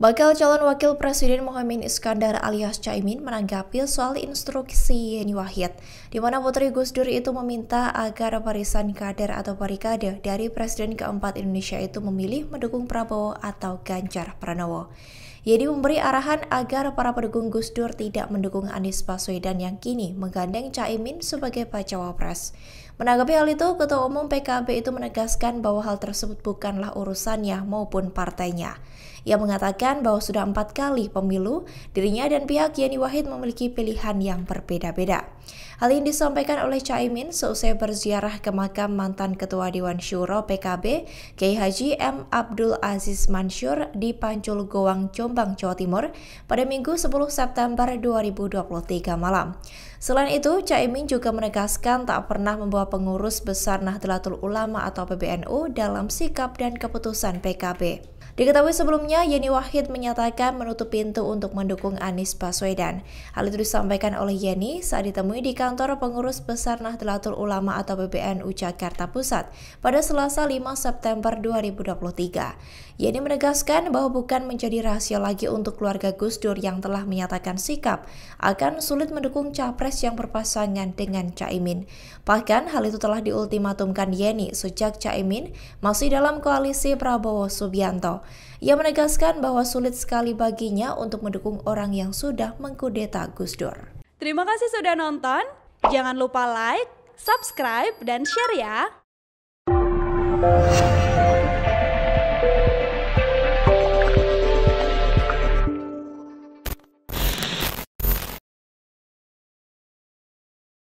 Bakal calon wakil presiden Mohaimin Iskandar alias Caimin menanggapi soal instruksi Yeni Wahid, di mana Putri Gus Dur itu meminta agar barisan kader atau barikade dari presiden keempat Indonesia itu memilih mendukung Prabowo atau Ganjar Pranowo. Yeni memberi arahan agar para pendukung Gus Dur tidak mendukung Anies Baswedan yang kini menggandeng Caimin sebagai pacawapres. Menanggapi hal itu, Ketua Umum PKB itu menegaskan bahwa hal tersebut bukanlah urusannya maupun partainya. Ia mengatakan bahwa sudah empat kali pemilu, dirinya dan pihak Yeni Wahid memiliki pilihan yang berbeda-beda. Hal ini disampaikan oleh Caimin seusai berziarah ke makam mantan Ketua Dewan Syuro PKB, Kiai Haji M. Abdul Aziz Mansur di Pancul Goang, Jombang, Jawa Timur pada Minggu 10 September 2023 malam. Selain itu, Caimin juga menegaskan tak pernah membawa pengurus besar Nahdlatul Ulama atau PBNU dalam sikap dan keputusan PKB. Diketahui sebelumnya, Yeni Wahid menyatakan menutup pintu untuk mendukung Anies Baswedan. Hal itu disampaikan oleh Yeni saat ditemui di kantor pengurus besar Nahdlatul Ulama atau PBNU Jakarta Pusat pada Selasa 5 September 2023. Yeni menegaskan bahwa bukan menjadi rahasia lagi untuk keluarga Gus Dur yang telah menyatakan sikap akan sulit mendukung capres yang berpasangan dengan Caimin. Bahkan hal itu telah diultimatumkan Yeni sejak Caimin masih dalam koalisi Prabowo Subianto. Ia menegaskan bahwa sulit sekali baginya untuk mendukung orang yang sudah mengkudeta Gus Dur. Terima kasih sudah nonton. Jangan lupa like, subscribe, dan share ya.